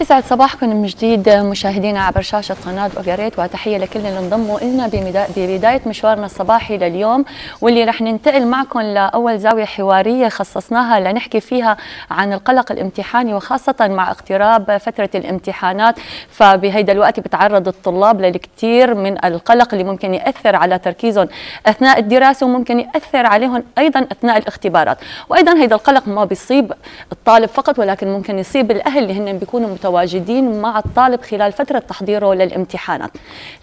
يسعد صباحكم من جديد مشاهدينا عبر شاشة قناة أوغريت وتحية لكل اللي انضموا لنا ببداية مشوارنا الصباحي لليوم واللي رح ننتقل معكم لأول زاوية حوارية خصصناها لنحكي فيها عن القلق الامتحاني وخاصة مع اقتراب فترة الامتحانات فبهيدا الوقت بتعرض الطلاب للكثير من القلق اللي ممكن يأثر على تركيزهم أثناء الدراسة وممكن يأثر عليهم أيضا أثناء الاختبارات وأيضا هيدا القلق ما بيصيب الطالب فقط ولكن ممكن يصيب الأهل اللي هن بيكونوا متواجدين مع الطالب خلال فترة تحضيره للامتحانات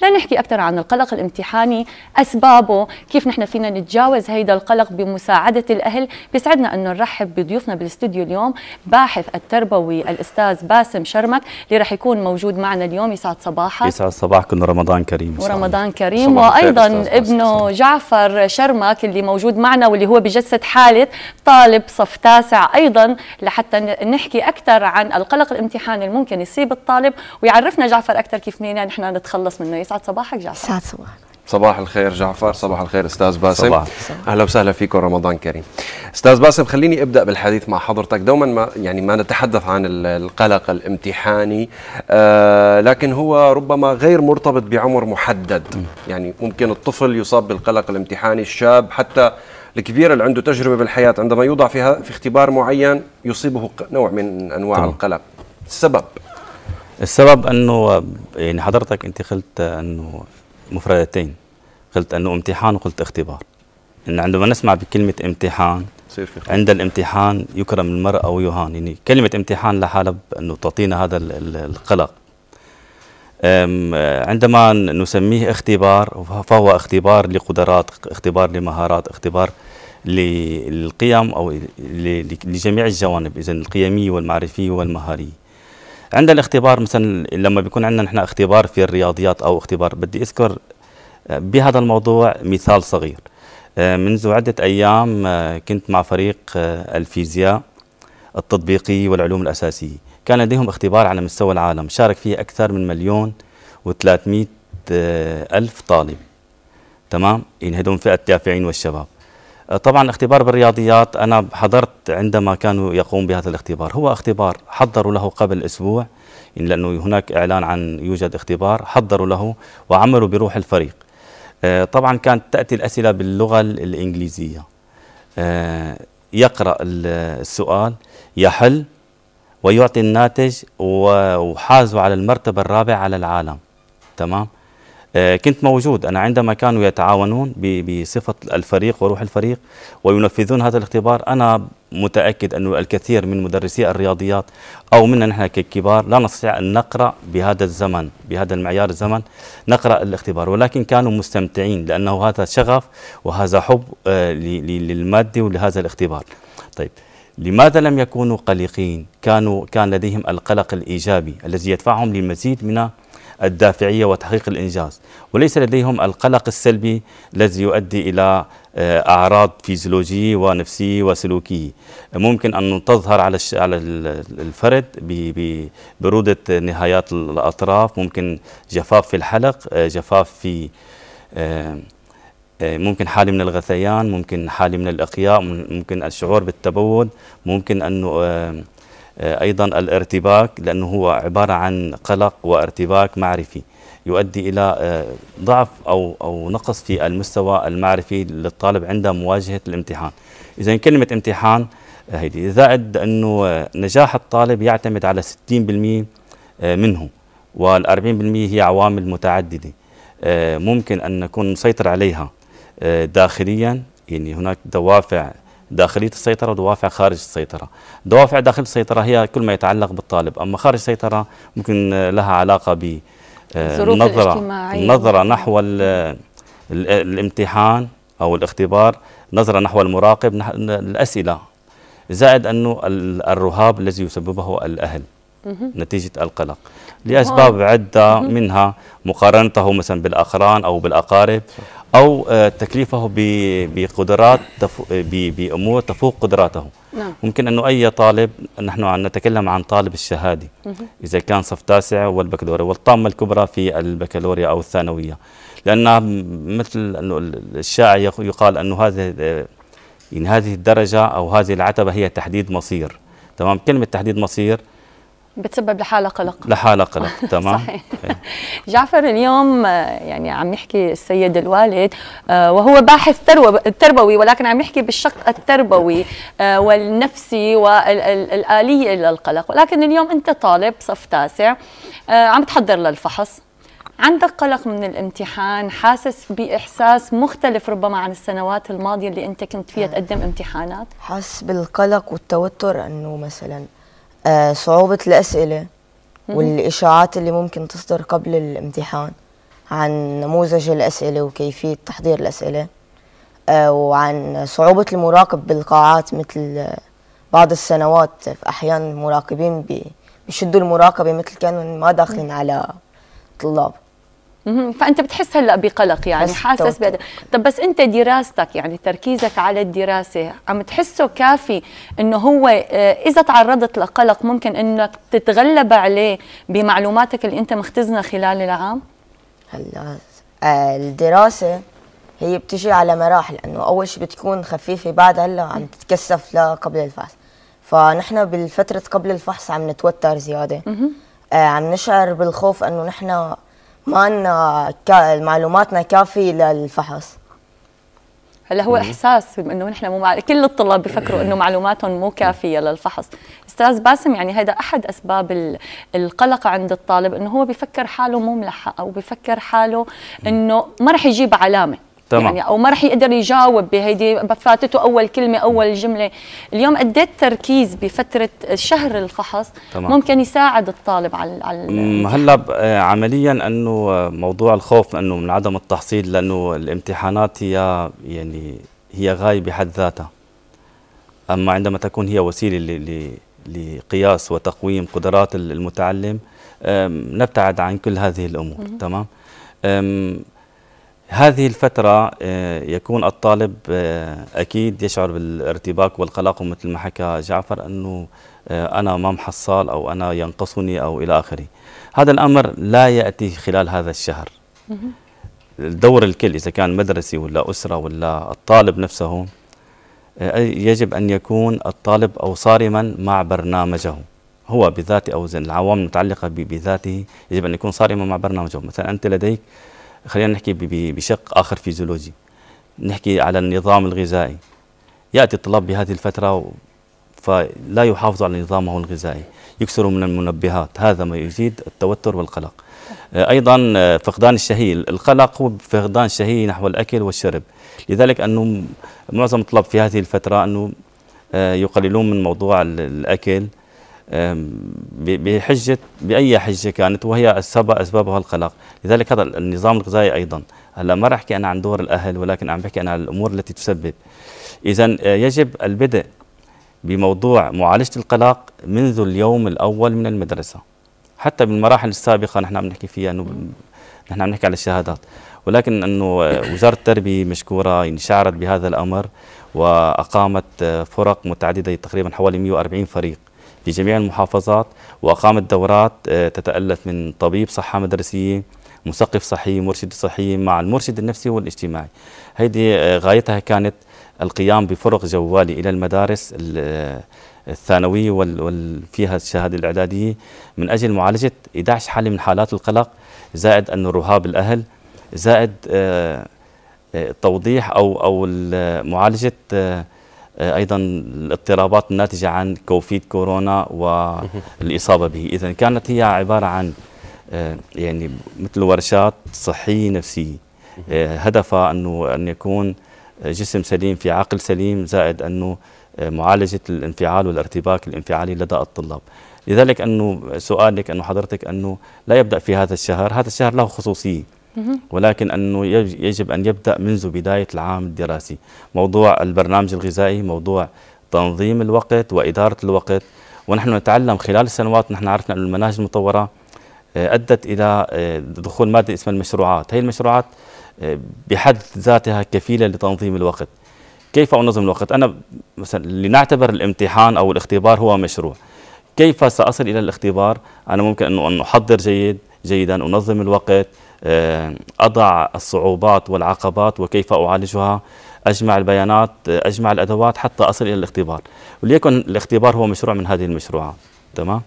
لنحكي أكثر عن القلق الامتحاني أسبابه كيف نحن فينا نتجاوز هيدا القلق بمساعدة الأهل بيسعدنا أنه نرحب بضيوفنا بالاستديو اليوم باحث التربوي الأستاذ باسم شرمك اللي رح يكون موجود معنا اليوم يسعد صباحك يسعد صباحكم رمضان كريم ورمضان كريم وأيضا ابنه جعفر شرمك اللي موجود معنا واللي هو بجسد حالة طالب صف تاسع أيضا لحتى نحكي أكثر عن القلق الامتحاني ممكن يصيب الطالب ويعرفنا جعفر اكثر كيف نينا يعني نحن نتخلص منه يسعد صباحك جعفر يسعد صباحك صباح الخير جعفر صباح الخير استاذ باسم صباح. اهلا وسهلا فيكم رمضان كريم استاذ باسم خليني ابدا بالحديث مع حضرتك دوما ما يعني ما نتحدث عن القلق الامتحاني آه لكن هو ربما غير مرتبط بعمر محدد يعني ممكن الطفل يصاب بالقلق الامتحاني الشاب حتى الكبير اللي عنده تجربه بالحياه عندما يوضع فيها في اختبار معين يصيبه نوع من انواع طبعا. القلق السبب السبب انه يعني حضرتك انت قلت انه مفردتين قلت انه امتحان وقلت اختبار انه عندما نسمع بكلمه امتحان عند الامتحان يكرم المرء او يهان يعني كلمه امتحان لحالها انه تعطينا هذا القلق عندما نسميه اختبار فهو اختبار لقدرات اختبار لمهارات اختبار للقيم او لجميع الجوانب اذا القيميه والمعرفيه والمهاريه عند الاختبار مثلا لما بيكون عندنا نحن اختبار في الرياضيات او اختبار بدي اذكر آه، بهذا الموضوع مثال صغير آه، منذ عدة أيام آه، كنت مع فريق الفيزياء التطبيقي والعلوم الأساسية كان لديهم اختبار على مستوى العالم شارك فيه أكثر من مليون و300 ألف طالب تمام ينهدون فئة اليافعين والشباب طبعا اختبار بالرياضيات أنا حضرت عندما كانوا يقوم بهذا الاختبار هو اختبار حضروا له قبل أسبوع لأنه هناك إعلان عن يوجد اختبار حضروا له وعملوا بروح الفريق آه، طبعا كانت تأتي الأسئلة باللغة الإنجليزية آه، يقرأ السؤال يحل ويعطي الناتج وحازوا على المرتبة الرابعة على العالم تمام آه، كنت موجود أنا عندما كانوا يتعاونون بصفة الفريق وروح الفريق وينفذون هذا الاختبار أنا متأكد أن الكثير من مدرسي الرياضيات أو منا نحن ككبار لا نستطيع أن نقرأ بهذا الزمن بهذا المعيار الزمن نقرأ الاختبار ولكن كانوا مستمتعين لأنه هذا شغف وهذا حب آه، للمادة ولهذا الاختبار طيب لماذا لم يكونوا قلقين كانوا كان لديهم القلق الإيجابي الذي يدفعهم للمزيد من الدافعية وتحقيق الإنجاز وليس لديهم القلق السلبي الذي يؤدي إلى آه، أعراض فيزيولوجية ونفسية وسلوكية ممكن أن تظهر على على الفرد ببروده نهايات الأطراف ممكن جفاف في الحلق آه، جفاف في آه، ممكن حالة من الغثيان ممكن حالة من الإقياء ممكن الشعور بالتبول ممكن أنه آه، أيضا الارتباك لأنه هو عبارة عن قلق وارتباك معرفي يؤدي إلى آه، ضعف أو, أو نقص في المستوى المعرفي للطالب عند مواجهة الامتحان إذا كلمة امتحان آه، هيدي زائد أنه نجاح الطالب يعتمد على 60% منه وال40% هي عوامل متعددة ممكن أن نكون نسيطر عليها داخليا يعني هناك دوافع داخلية السيطرة ودوافع خارج السيطرة دوافع داخل السيطرة هي كل ما يتعلق بالطالب أما خارج السيطرة ممكن آه، لها علاقة بنظرة نظرة نظرة نحو الامتحان أو الاختبار نظرة نحو المراقب الأسئلة زائد أنه الرهاب الذي يسببه الأهل نتيجة القلق لأسباب عدة منها مقارنته مثلا بالأقران أو بالأقارب او آه، تكليفه بقدرات بامور تفوق قدراته نعم. ممكن انه اي طالب نحن عن نتكلم عن طالب الشهادي اذا كان صف تاسع والبكالوريا والطامه الكبرى في البكالوريا او الثانويه لان مثل انه الشائع يقال انه هذه يعني هذه الدرجه او هذه العتبه هي تحديد مصير تمام كلمه تحديد مصير بتسبب لحالها قلق لحالها قلق تمام صحيح إيه. جعفر اليوم آه، يعني عم يحكي السيد الوالد آه، وهو باحث تربوي ولكن عم يحكي بالشق التربوي آه، والنفسي والآلية للقلق ولكن اليوم أنت طالب صف تاسع عم تحضر للفحص عندك قلق من الامتحان حاسس بإحساس مختلف ربما عن السنوات الماضية اللي أنت كنت فيها تقدم امتحانات حاسس بالقلق والتوتر أنه مثلا آه، صعوبة الأسئلة والإشاعات اللي ممكن تصدر قبل الامتحان عن نموذج الأسئلة وكيفية تحضير الأسئلة آه، وعن صعوبة المراقب بالقاعات مثل آه، بعض السنوات أحيانا المراقبين بيشدوا المراقبة مثل كانوا ما داخلين على طلاب فانت بتحس هلا بقلق يعني حاسس بهذا طب بس انت دراستك يعني تركيزك على الدراسه عم تحسه كافي انه هو آه، اذا تعرضت لقلق ممكن انك تتغلب عليه بمعلوماتك اللي انت مختزنه خلال العام هلا آه، الدراسه هي بتجي على مراحل انه اول شيء بتكون خفيفه بعد هلا عم تتكثف لقبل الفحص فنحن بالفتره قبل الفحص عم نتوتر زياده آه عم نشعر بالخوف انه نحن ما عندنا آه، معلوماتنا كافيه للفحص هلا هو احساس انه نحن مو مع... كل الطلاب بفكروا انه معلوماتهم مو كافيه للفحص استاذ باسم يعني هذا احد اسباب القلق عند الطالب انه هو بفكر حاله مو ملحق او بفكر حاله انه ما رح يجيب علامه تمام. يعني او ما راح يقدر يجاوب بهيدي فاتته اول كلمه اول جمله اليوم قد التركيز بفتره شهر الفحص تمام. ممكن يساعد الطالب على على هلا آه، عمليا انه آه، موضوع الخوف انه من عدم التحصيل لانه الامتحانات هي يعني هي غايه بحد ذاتها اما عندما تكون هي وسيله لقياس وتقويم قدرات المتعلم نبتعد عن كل هذه الامور تمام هذه الفترة آه، يكون الطالب آه، أكيد يشعر بالارتباك والقلق ومثل ما حكى جعفر أنه آه، أنا ما محصل أو أنا ينقصني أو إلى آخره هذا الأمر لا يأتي خلال هذا الشهر دور الكل إذا كان مدرسي ولا أسرة ولا الطالب نفسه يجب أن يكون الطالب أو صارما مع برنامجه هو بذاته أو العوامل المتعلقة بذاته يجب أن يكون صارما مع برنامجه مثلا أنت لديك خلينا نحكي بشق آخر فيزيولوجي نحكي على النظام الغذائي يأتي الطلاب بهذه الفترة فلا يحافظ على نظامه الغذائي يكثر من المنبهات هذا ما يزيد التوتر والقلق آه، أيضا آه، فقدان الشهيه القلق هو فقدان الشهيه نحو الأكل والشرب لذلك أنه معظم الطلاب في هذه الفترة أنه آه، يقللون من موضوع الأكل بحجة بأي حجة كانت وهي السبب أسبابها القلق لذلك هذا النظام الغذائي أيضا هلا ما راح أحكي أنا عن دور الأهل ولكن عم بحكي أنا عن الأمور التي تسبب إذا آه، يجب البدء بموضوع معالجة القلق منذ اليوم الأول من المدرسة حتى بالمراحل السابقة نحن عم نحكي فيها أنه نحن عم نحكي على الشهادات ولكن أنه آه، وزارة التربية مشكورة يعني شعرت بهذا الأمر وأقامت آه، فرق متعددة تقريبا حوالي 140 فريق لجميع المحافظات وأقامت دورات آه، تتألف من طبيب صحة مدرسية مثقف صحي مرشد صحي مع المرشد النفسي والاجتماعي هيدي آه، غايتها كانت القيام بفرق جوالي إلى المدارس آه، الثانوية وفيها الشهادة الإعدادية من أجل معالجة 11 حالة من حالات القلق زائد أن رهاب الأهل زائد توضيح أو أو معالجة آه، ايضا الاضطرابات الناتجه عن كوفيد كورونا والاصابه به اذا كانت هي عباره عن آه، يعني مثل ورشات صحيه نفسيه آه، هدفها انه ان يكون جسم سليم في عقل سليم زائد انه معالجه الانفعال والارتباك الانفعالي لدى الطلاب لذلك انه سؤالك انه حضرتك انه لا يبدا في هذا الشهر هذا الشهر له خصوصيه ولكن أنه يجب أن يبدأ منذ بداية العام الدراسي موضوع البرنامج الغذائي موضوع تنظيم الوقت وإدارة الوقت ونحن نتعلم خلال السنوات نحن عرفنا أن المناهج المطورة آه، أدت إلى آه، دخول مادة اسمها المشروعات هي المشروعات آه، بحد ذاتها كفيلة لتنظيم الوقت كيف أنظم الوقت؟ أنا مثلا لنعتبر الامتحان أو الاختبار هو مشروع كيف سأصل إلى الاختبار؟ أنا ممكن أن أحضر جيد جيدا أنظم الوقت آه، أضع الصعوبات والعقبات وكيف أعالجها أجمع البيانات آه، أجمع الأدوات حتى أصل إلى الاختبار وليكن الاختبار هو مشروع من هذه المشروعات تمام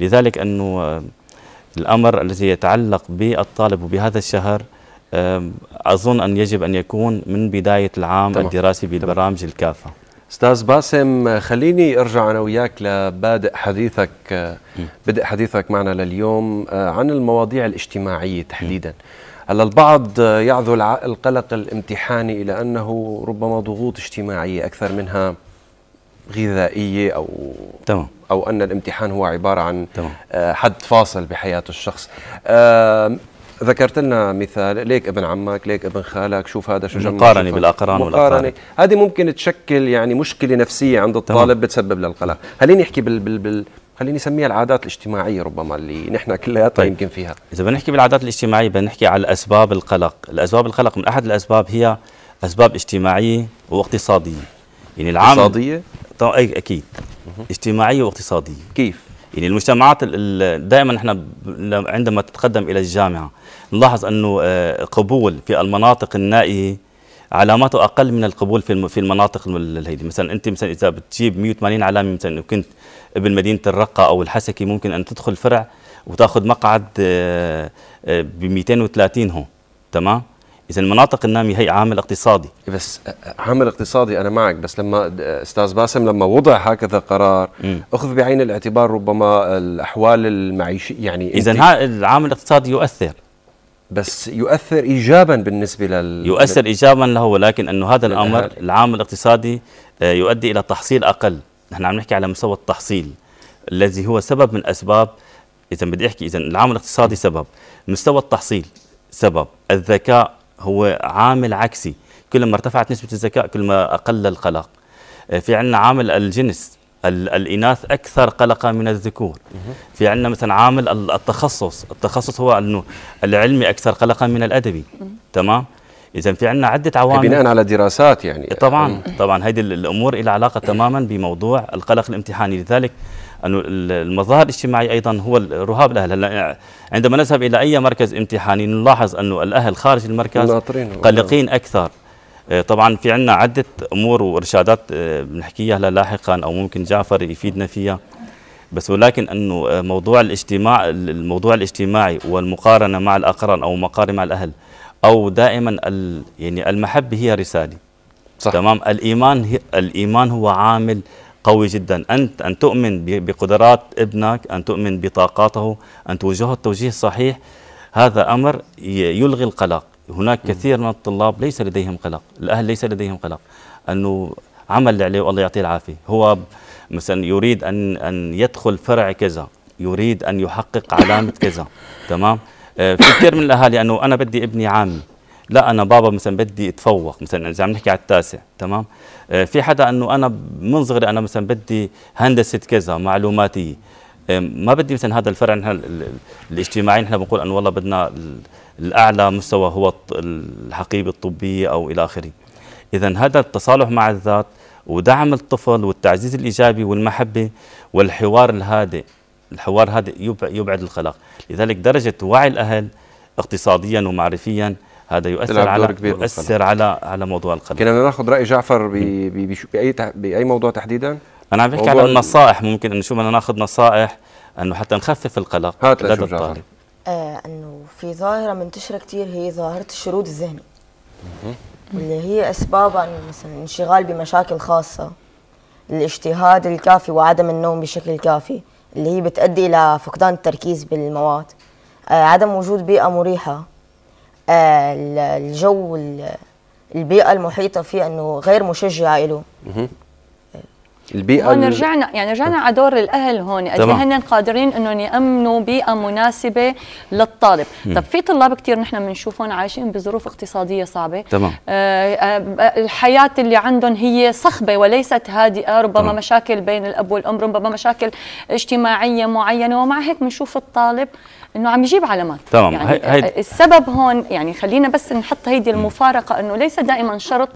لذلك أنه آه، الأمر الذي يتعلق بالطالب وبهذا الشهر أظن أن يجب أن يكون من بداية العام تمام. الدراسي بالبرامج الكافة استاذ باسم خليني ارجع انا وياك لبادئ حديثك بدء حديثك معنا لليوم آه، عن المواضيع الاجتماعيه تحديدا هلا البعض آه، يعذر القلق الامتحاني الى انه ربما ضغوط اجتماعيه اكثر منها غذائيه او تمام او ان الامتحان هو عباره عن تمام. آه، حد فاصل بحياه الشخص ذكرت لنا مثال ليك ابن عمك ليك ابن خالك شوف هذا شجر مقارنه بالاقران مقارنة هذه ممكن تشكل يعني مشكله نفسيه عند الطالب طبعا. بتسبب للقلق خليني احكي بال, بال, بال خليني اسميها العادات الاجتماعيه ربما اللي نحن كلياتنا طيب. يمكن فيها اذا بدنا نحكي بالعادات الاجتماعيه بدنا نحكي على اسباب القلق الاسباب القلق من احد الاسباب هي اسباب اجتماعيه واقتصاديه يعني العام اقتصاديه طيب اكيد اجتماعيه واقتصاديه كيف يعني المجتمعات دائما احنا عندما تتقدم الى الجامعه نلاحظ انه آه، قبول في المناطق النائيه علاماته اقل من القبول في في المناطق هيدي مثلا انت مثلا اذا بتجيب 180 علامه مثلا كنت ابن مدينه الرقه او الحسكي ممكن ان تدخل فرع وتاخذ مقعد آه، آه، ب 230 هون تمام اذا المناطق الناميه هي عامل اقتصادي بس عامل اقتصادي انا معك بس لما استاذ باسم لما وضع هكذا قرار م. اخذ بعين الاعتبار ربما الاحوال المعيشيه يعني اذا العامل الاقتصادي يؤثر بس يؤثر ايجابا بالنسبه لل يؤثر ايجابا له ولكن انه هذا الامر العامل الاقتصادي آه، يؤدي الى تحصيل اقل نحن عم نحكي على مستوى التحصيل الذي هو سبب من اسباب اذا بدي احكي اذا العامل الاقتصادي سبب مستوى التحصيل سبب الذكاء هو عامل عكسي كلما ارتفعت نسبة الذكاء كلما أقل القلق آه، في عندنا عامل الجنس الإناث أكثر قلقا من الذكور في عندنا مثلا عامل التخصص التخصص هو العلمي أكثر قلقا من الأدبي تمام اذا في عندنا عده عوامل إيه، بناء على دراسات يعني طبعا طبعا هيدي الامور لها علاقه تماما بموضوع القلق الامتحاني لذلك انه المظاهر الاجتماعي ايضا هو رهاب الاهل هلا عندما نذهب الى اي مركز امتحاني نلاحظ انه الاهل خارج المركز قلقين اكثر إيه، طبعا في عندنا عده امور وارشادات إيه، بنحكيها لاحقا او ممكن جعفر يفيدنا فيها بس ولكن انه آه، موضوع الاجتماع الموضوع الاجتماعي والمقارنه مع الاقران او مقارنه مع الاهل او دائما يعني المحبه هي رساله صح. تمام الايمان هي الايمان هو عامل قوي جدا انت ان تؤمن بقدرات ابنك ان تؤمن بطاقاته ان توجهه التوجيه الصحيح هذا امر يلغي القلق هناك كثير من الطلاب ليس لديهم قلق الاهل ليس لديهم قلق انه عمل عليه والله يعطيه العافيه هو مثلا يريد ان ان يدخل فرع كذا يريد ان يحقق علامه كذا تمام آه، في كثير من الاهالي انه انا بدي ابني عامي لا انا بابا مثلا بدي اتفوق مثلا اذا عم نحكي على التاسع تمام آه، في حدا انه انا من صغري انا مثلا بدي هندسه كذا معلوماتيه آه، ما بدي مثلا هذا الفرع الاجتماعي نحن بنقول انه والله بدنا الاعلى مستوى هو الحقيبه الطبيه او الى اخره اذا هذا التصالح مع الذات ودعم الطفل والتعزيز الايجابي والمحبه والحوار الهادئ الحوار هذا يبعد القلق لذلك درجة وعي الأهل اقتصاديا ومعرفيا هذا يؤثر على يؤثر على على موضوع القلق كنا ناخذ راي جعفر بي بي باي باي موضوع تحديدا انا عم بحكي على النصائح ممكن انه شو بدنا ناخذ نصائح انه حتى نخفف القلق لدى الطالب آه انه في ظاهره منتشره كثير هي ظاهره الشرود الذهني واللي هي اسبابها انه مثلا انشغال بمشاكل خاصه الاجتهاد الكافي وعدم النوم بشكل كافي اللي هي بتؤدي إلى فقدان التركيز بالمواد آه، عدم وجود بيئة مريحة آه، الجو البيئة المحيطة فيه أنه غير مشجعة له البيئه هون رجعنا يعني رجعنا على دور الاهل هون قد هن قادرين انهم يامنوا بيئه مناسبه للطالب مم. طب في طلاب كثير نحن بنشوفهم عايشين بظروف اقتصاديه صعبه تمام آه،, آه الحياه اللي عندهم هي صخبه وليست هادئه ربما تمام. مشاكل بين الاب والام ربما مشاكل اجتماعيه معينه ومع هيك بنشوف الطالب انه عم يجيب علامات تمام يعني هي... السبب هون يعني خلينا بس نحط هيدي المفارقه انه ليس دائما شرط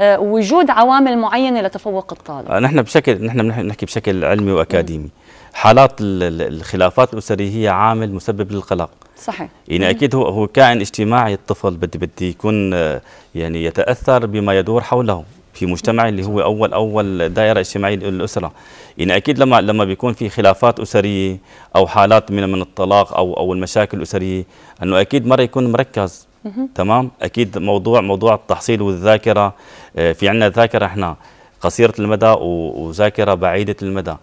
آه، وجود عوامل معينه لتفوق الطالب آه، نحن بشكل نحن بنحكي بشكل علمي واكاديمي حالات الخلافات الاسريه هي عامل مسبب للقلق صحيح يعني اكيد هو هو كائن اجتماعي الطفل بدي بدي يكون آه، يعني يتاثر بما يدور حوله في مجتمع اللي هو اول اول دائره اجتماعيه للاسره يعني اكيد لما لما بيكون في خلافات اسريه او حالات من من الطلاق او او المشاكل الاسريه انه اكيد مره يكون مركز تمام اكيد موضوع موضوع التحصيل والذاكره آه، في عندنا ذاكره احنا قصيره المدى وذاكره بعيده المدى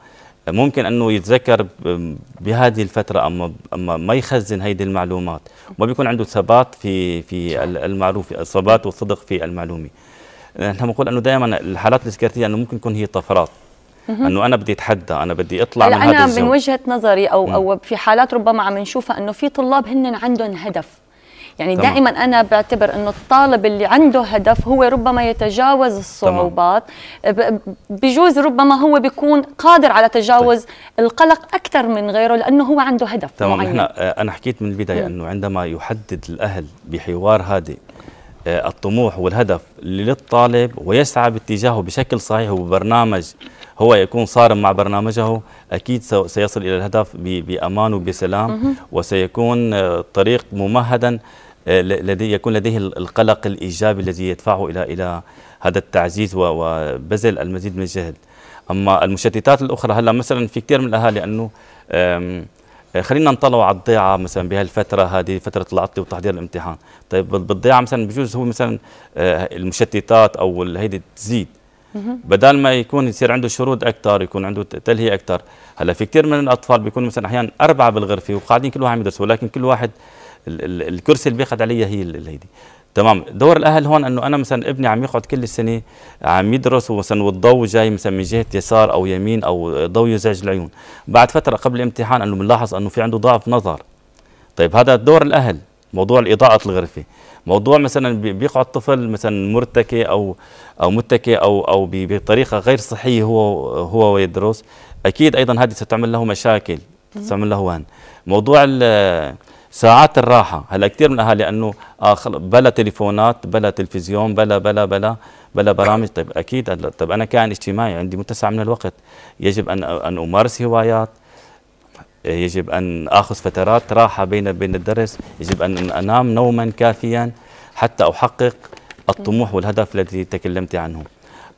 ممكن انه يتذكر بهذه الفتره اما اما ما يخزن هيدي المعلومات وما بيكون عنده ثبات في في المعروف ثبات وصدق في المعلومه نحن بنقول انه دائما الحالات السكرتيه انه ممكن تكون هي طفرات انه انا بدي اتحدى انا بدي اطلع من هذا الزون انا من وجهه نظري او او في حالات ربما عم نشوفها انه في طلاب هن عندهم هدف يعني طبعا. دائما أنا بعتبر أنه الطالب اللي عنده هدف هو ربما يتجاوز الصعوبات طبعا. بجوز ربما هو بيكون قادر على تجاوز طيب. القلق أكثر من غيره لأنه هو عنده هدف تمام معين. آه، أنا حكيت من البداية أنه عندما يحدد الأهل بحوار هادئ آه، الطموح والهدف للطالب ويسعى باتجاهه بشكل صحيح وبرنامج هو يكون صارم مع برنامجه أكيد سيصل إلى الهدف بأمان وبسلام وسيكون آه، طريق ممهدا آه، لدي يكون لديه القلق الإيجابي الذي يدفعه إلى إلى هذا التعزيز وبذل المزيد من الجهد أما المشتتات الأخرى هلا مثلا في كثير من الأهالي أنه آه، خلينا نطلعوا على الضيعه مثلا بهالفتره هذه فتره العطل وتحضير الامتحان طيب بالضيعه مثلا بجوز هو مثلا آه، المشتتات او هيدي تزيد بدل ما يكون يصير عنده شرود اكثر يكون عنده تلهي اكثر هلا في كثير من الاطفال بيكون مثلا احيانا اربعه بالغرفه وقاعدين كل واحد يدرس ولكن كل واحد الكرسي اللي بيقعد عليا هي الهيدي تمام دور الاهل هون انه انا مثلا ابني عم يقعد كل السنه عم يدرس ومثلا والضوء جاي مثلا من جهه يسار او يمين او ضوء يزعج العيون بعد فتره قبل الامتحان انه بنلاحظ انه في عنده ضعف نظر طيب هذا دور الاهل موضوع الاضاءه الغرفه موضوع مثلا بيقعد طفل مثلا مرتكي او او متكي او او بطريقه غير صحيه هو هو ويدرس اكيد ايضا هذه ستعمل له مشاكل ستعمل له وهن موضوع ساعات الراحة هلا كثير من الأهالي أنه آه، بلا تليفونات بلا تلفزيون بلا بلا بلا بلا برامج طيب أكيد طيب أنا كائن اجتماعي عندي متسع من الوقت يجب أن أن أمارس هوايات يجب أن أخذ فترات راحة بين بين الدرس يجب أن أنام نوما كافيا حتى أحقق الطموح والهدف الذي تكلمت عنه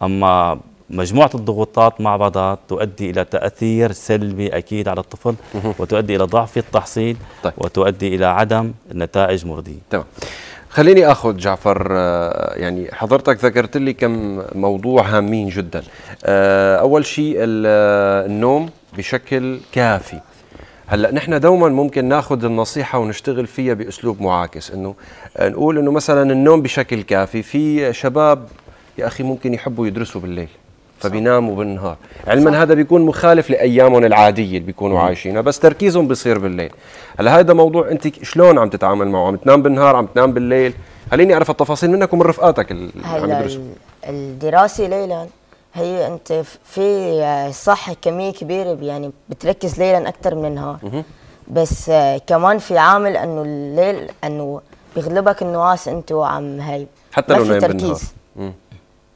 أما مجموعة الضغوطات مع بعضها تؤدي إلى تأثير سلبي أكيد على الطفل وتؤدي إلى ضعف في التحصيل طيب. وتؤدي إلى عدم نتائج مرضية تمام خليني اخذ جعفر آه، يعني حضرتك ذكرت لي كم موضوع هامين جدا آه، اول شيء آه، النوم بشكل كافي هلا نحن دوما ممكن ناخذ النصيحه ونشتغل فيها باسلوب معاكس انه نقول انه مثلا النوم بشكل كافي في شباب يا اخي ممكن يحبوا يدرسوا بالليل فبيناموا بالنهار علما صح. هذا بيكون مخالف لايامهم العاديه اللي بيكونوا عايشينها بس تركيزهم بصير بالليل هلا هذا موضوع انت شلون عم تتعامل معه عم تنام بالنهار عم تنام بالليل خليني اعرف التفاصيل منك ومن رفقاتك اللي عم يدرسوا الدراسه ليلا هي انت في صح كميه كبيره يعني بتركز ليلا اكثر من النهار بس آه، كمان في عامل انه الليل انه بيغلبك النعاس انت وعم هي حتى لو نايم بالنهار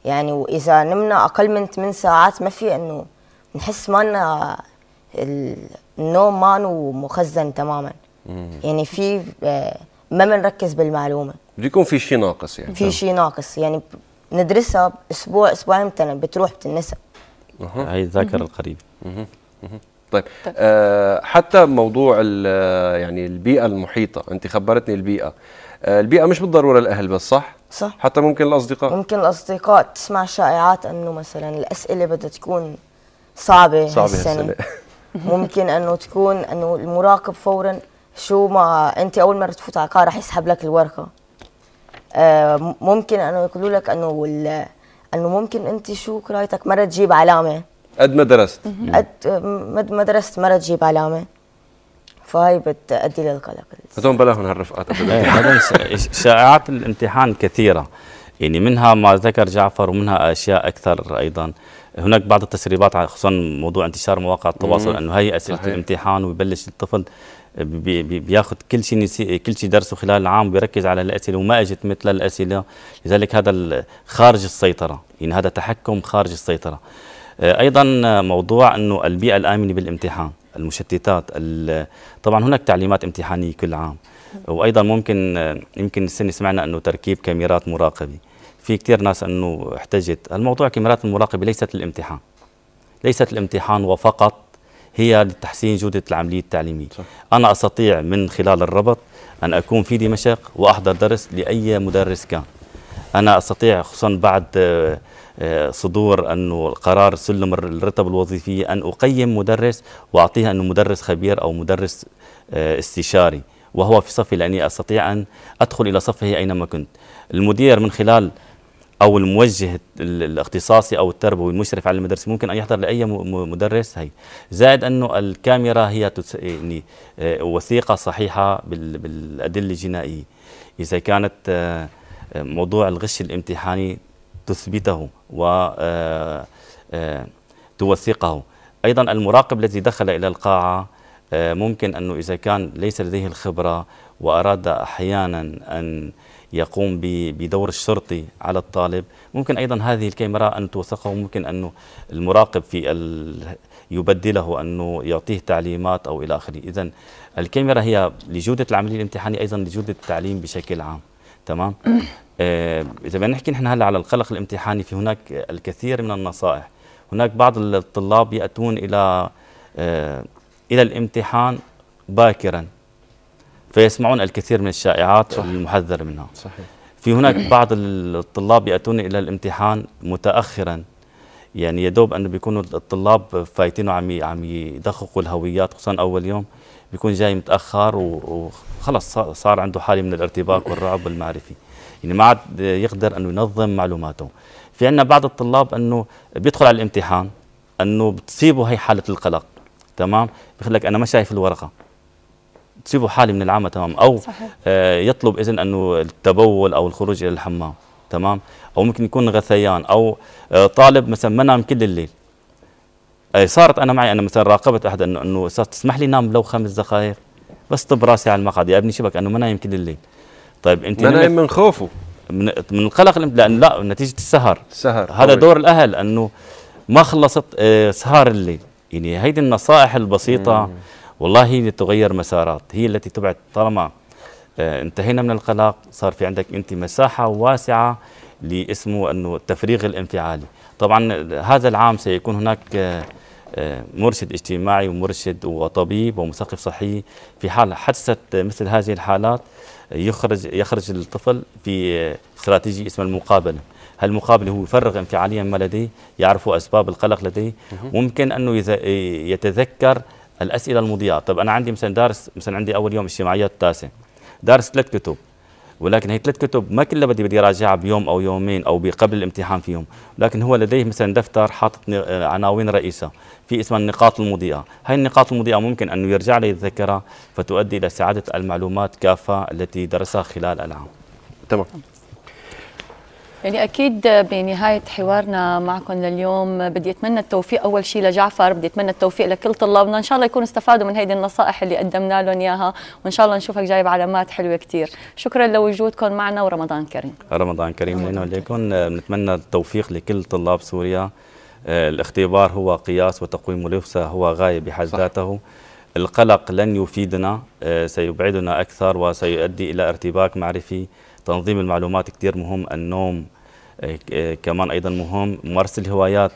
يعني واذا نمنا اقل من 8 ساعات ما في انه نحس مالنا النوم مانو مخزن تماما مم. يعني في آه، ما بنركز بالمعلومه بده يكون في شيء ناقص يعني في شيء ناقص يعني ندرسها اسبوع اسبوعين بتروح بتنسى هاي الذاكره القريبه طيب،, طيب أه حتى موضوع يعني البيئه المحيطه انت خبرتني البيئه آه، البيئه مش بالضروره الاهل بس صح صح حتى ممكن الاصدقاء ممكن الاصدقاء تسمع شائعات انه مثلا الاسئله بدها تكون صعبه صعبه هالسنه ممكن انه تكون انه المراقب فورا شو ما انت اول مره تفوت على رح يسحب لك الورقه آه ممكن انه يقولوا لك انه انه ممكن انت شو قرايتك مره تجيب علامه قد ما درست قد ما درست مره تجيب علامه فهي بتؤدي للقلق هذول بلا من هالرفقات إيه، شائعات الامتحان كثيره يعني منها ما ذكر جعفر ومنها اشياء اكثر ايضا هناك بعض التسريبات خصوصا موضوع انتشار مواقع التواصل انه هي اسئله صحيح. الامتحان ويبلش الطفل بي بي بياخذ كل شيء كل شيء درسه خلال العام بيركز على الاسئله وما اجت مثل الاسئله لذلك هذا خارج السيطره يعني هذا تحكم خارج السيطره آه، ايضا موضوع انه البيئه الامنه بالامتحان المشتتات طبعا هناك تعليمات امتحانيه كل عام وايضا ممكن يمكن السنه سمعنا انه تركيب كاميرات مراقبه في كثير ناس انه احتجت الموضوع كاميرات المراقبه ليست للامتحان ليست الامتحان وفقط هي لتحسين جودة العملية التعليمية صح. أنا أستطيع من خلال الربط أن أكون في دمشق وأحضر درس لأي مدرس كان أنا أستطيع خصوصا بعد صدور انه قرار سلم الرتب الوظيفيه ان اقيم مدرس واعطيها انه مدرس خبير او مدرس آه، استشاري وهو في صفي لاني استطيع ان ادخل الى صفه اينما كنت. المدير من خلال او الموجه الاختصاصي او التربوي المشرف على المدرسه ممكن ان يحضر لاي مدرس هي زائد انه الكاميرا هي يعني آه، وثيقه صحيحه بالادله الجنائيه اذا كانت آه، موضوع الغش الامتحاني تثبته وتوثقه آه، آه، أيضا المراقب الذي دخل إلى القاعة آه، ممكن أنه إذا كان ليس لديه الخبرة وأراد أحيانا أن يقوم بدور الشرطي على الطالب ممكن أيضا هذه الكاميرا أن توثقه ممكن أنه المراقب في يبدله أنه يعطيه تعليمات أو إلى آخره إذا الكاميرا هي لجودة العملية الامتحانية أيضا لجودة التعليم بشكل عام تمام آه، إذا بدنا نحكي نحن هلا على القلق الامتحاني في هناك الكثير من النصائح هناك بعض الطلاب يأتون إلى آه، إلى الامتحان باكرا فيسمعون الكثير من الشائعات صح. المحذر منها صحيح. في هناك بعض الطلاب يأتون إلى الامتحان متأخرا يعني يدوب انه بيكونوا الطلاب فايتين عم عم يدققوا الهويات خصوصا أول يوم بيكون جاي متأخر وخلص صار عنده حالة من الارتباك والرعب المعرفي يعني ما عاد يقدر انه ينظم معلوماته في عندنا بعض الطلاب انه بيدخل على الامتحان انه بتصيبه هي حاله القلق تمام بيقول لك انا ما شايف الورقه تصيبه حاله من العامه تمام او صحيح. آه يطلب اذن انه التبول او الخروج الى الحمام تمام او ممكن يكون غثيان او آه طالب مثلا ما نام كل الليل آه صارت انا معي انا مثلا راقبت احد انه انه تسمح لي نام لو خمس دقائق بس طب راسي على المقعد يا ابني شبك انه ما نايم كل الليل طيب انت نمت... من خوفه من من القلق لان لا نتيجه السهر السهر هذا دور الاهل انه ما خلصت آه، سهار الليل يعني هيدي النصائح البسيطه مم. والله هي اللي تغير مسارات هي التي تبعد طالما آه، انتهينا من القلق صار في عندك انت مساحه واسعه لاسمه انه التفريغ الانفعالي طبعا هذا العام سيكون هناك آه، مرشد اجتماعي ومرشد وطبيب ومثقف صحي في حال حدثت مثل هذه الحالات يخرج يخرج الطفل في استراتيجي اسمها المقابله هالمقابل هو يفرغ انفعاليا ما لديه يعرف اسباب القلق لديه ممكن انه يتذكر الاسئله المضيئه طب انا عندي مثلا دارس مثلا عندي اول يوم اجتماعيات التاسع دارس ثلاث كتب ولكن هي ثلاث كتب ما كلها بدي بدي راجعها بيوم او يومين او قبل الامتحان في يوم لكن هو لديه مثلا دفتر حاطط آه، عناوين رئيسه في اسمها النقاط المضيئه هاي النقاط المضيئه ممكن انه يرجع لي يتذكرها فتؤدي الى سعاده المعلومات كافه التي درسها خلال العام تمام يعني اكيد بنهايه حوارنا معكم لليوم بدي اتمنى التوفيق اول شيء لجعفر بدي اتمنى التوفيق لكل طلابنا ان شاء الله يكونوا استفادوا من هيدي النصائح اللي قدمنا لهم اياها وان شاء الله نشوفك جايب علامات حلوه كثير شكرا لوجودكم معنا ورمضان كريم رمضان كريم لنا وليكم بنتمنى التوفيق لكل طلاب سوريا آه، الاختبار هو قياس وتقويم ليفسا هو غايه بحد ذاته القلق لن يفيدنا آه، سيبعدنا اكثر وسيؤدي الى ارتباك معرفي تنظيم المعلومات كثير مهم النوم آه، آه، كمان أيضا مهم ممارسة الهوايات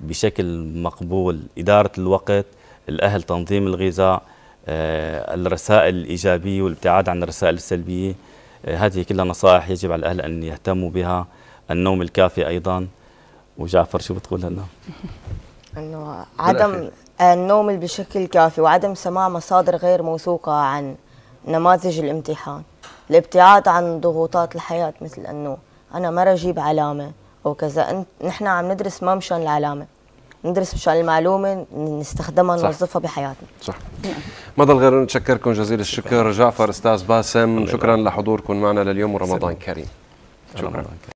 بشكل مقبول إدارة الوقت الأهل تنظيم الغذاء آه، الرسائل الإيجابية والابتعاد عن الرسائل السلبية هذه كلها نصائح يجب على الأهل أن يهتموا بها النوم الكافي أيضا وجعفر شو بتقول لنا؟ أنه عدم النوم بشكل كافي وعدم سماع مصادر غير موثوقة عن نماذج الامتحان الابتعاد عن ضغوطات الحياة مثل أنه أنا ما أجيب علامة أو كذا نحن عم ندرس ما مشان العلامة ندرس مشان المعلومة نستخدمها نوظفها بحياتنا صح ما ضل غير نشكركم جزيل الشكر جعفر أستاذ باسم شكرا لحضوركم معنا لليوم ورمضان كريم شكرا